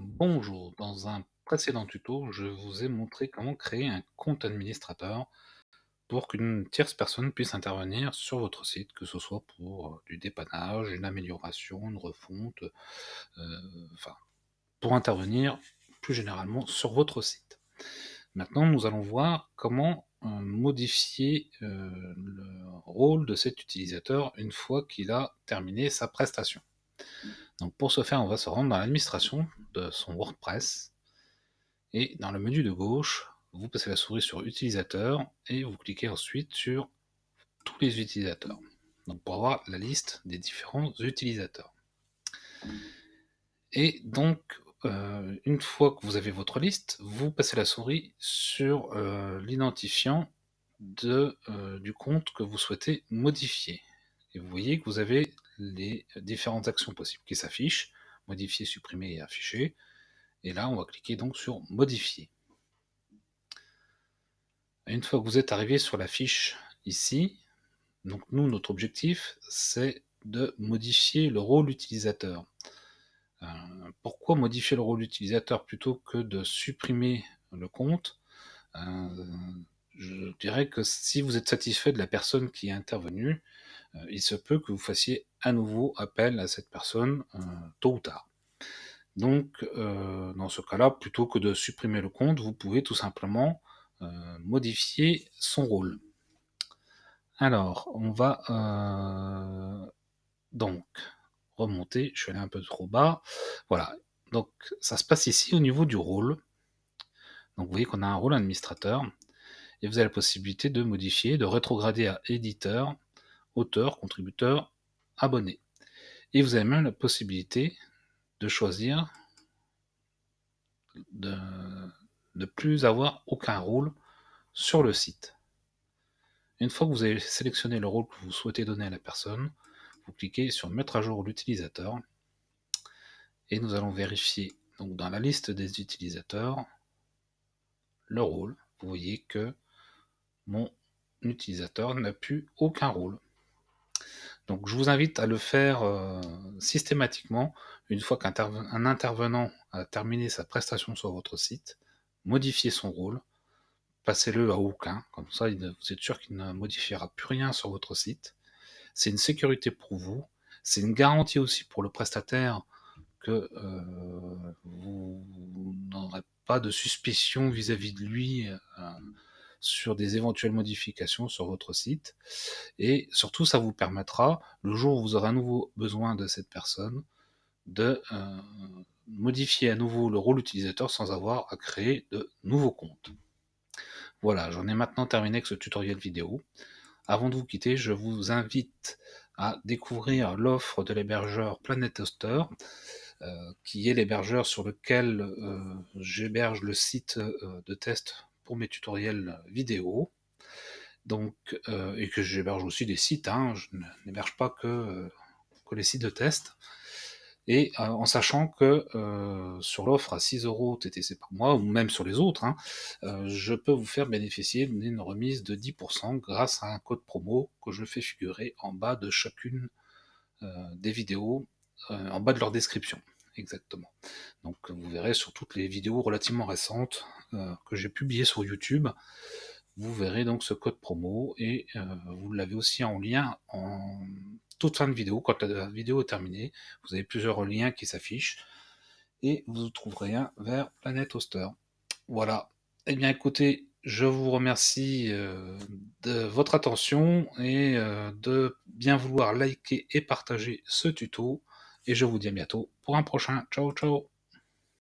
Bonjour, dans un précédent tuto, je vous ai montré comment créer un compte administrateur pour qu'une tierce personne puisse intervenir sur votre site, que ce soit pour euh, du dépannage, une amélioration, une refonte, euh, enfin, pour intervenir plus généralement sur votre site. Maintenant, nous allons voir comment euh, modifier le rôle de cet utilisateur une fois qu'il a terminé sa prestation. Donc pour ce faire, on va se rendre dans l'administration de son WordPress. Et dans le menu de gauche, vous passez la souris sur utilisateur et vous cliquez ensuite sur tous les utilisateurs. Donc pour avoir la liste des différents utilisateurs. Et donc euh, une fois que vous avez votre liste, vous passez la souris sur euh, l'identifiant euh, du compte que vous souhaitez modifier. Et vous voyez que vous avez les différentes actions possibles qui s'affichent, modifier, supprimer et afficher. Et là, on va cliquer donc sur modifier. Une fois que vous êtes arrivé sur la fiche ici, donc nous, notre objectif, c'est de modifier le rôle utilisateur. Euh, pourquoi modifier le rôle utilisateur plutôt que de supprimer le compte euh, Je dirais que si vous êtes satisfait de la personne qui est intervenue, euh, il se peut que vous fassiez à nouveau appel à cette personne euh, tôt ou tard. Donc, euh, dans ce cas-là, plutôt que de supprimer le compte, vous pouvez tout simplement modifier son rôle. Alors, on va donc remonter. Je suis allé un peu trop bas. Voilà. Donc, ça se passe ici au niveau du rôle. Donc, vous voyez qu'on a un rôle administrateur. Et vous avez la possibilité de modifier, de rétrograder à éditeur auteur, contributeur, abonné. Et vous avez même la possibilité de choisir de ne plus avoir aucun rôle sur le site. Une fois que vous avez sélectionné le rôle que vous souhaitez donner à la personne, vous cliquez sur Mettre à jour l'utilisateur et nous allons vérifier donc dans la liste des utilisateurs le rôle. Vous voyez que mon utilisateur n'a plus aucun rôle. Donc je vous invite à le faire euh, systématiquement une fois qu'un intervenant a terminé sa prestation sur votre site, modifiez son rôle, passez-le à aucun, comme ça vous êtes sûr qu'il ne modifiera plus rien sur votre site. C'est une sécurité pour vous, c'est une garantie aussi pour le prestataire que euh, vous n'aurez pas de suspicion vis-à-vis de lui. Euh, sur des éventuelles modifications sur votre site. Et surtout, ça vous permettra, le jour où vous aurez à nouveau besoin de cette personne, de euh, modifier à nouveau le rôle utilisateur sans avoir à créer de nouveaux comptes. Voilà, j'en ai maintenant terminé avec ce tutoriel vidéo. Avant de vous quitter, je vous invite à découvrir l'offre de l'hébergeur Planet euh, qui est l'hébergeur sur lequel euh, j'héberge le site de test pour mes tutoriels vidéo. Donc, euh, et que j'héberge aussi des sites, hein. je n'héberge pas que, euh, que, les sites de test. Et euh, en sachant que sur l'offre à 6 euros TTC par mois, ou même sur les autres, hein, je peux vous faire bénéficier d'une remise de 10% grâce à un code promo que je fais figurer en bas de chacune des vidéos, en bas de leur description exactement. Donc vous verrez sur toutes les vidéos relativement récentes euh, que j'ai publiées sur YouTube, vous verrez donc ce code promo et euh, vous l'avez aussi en lien en toute fin de vidéo. Quand la vidéo est terminée, vous avez plusieurs liens qui s'affichent et vous trouverez un vers Planet Hoster. Voilà. Eh bien écoutez, je vous remercie euh, de votre attention et de bien vouloir liker et partager ce tuto et je vous dis à bientôt pour un prochain. Ciao, ciao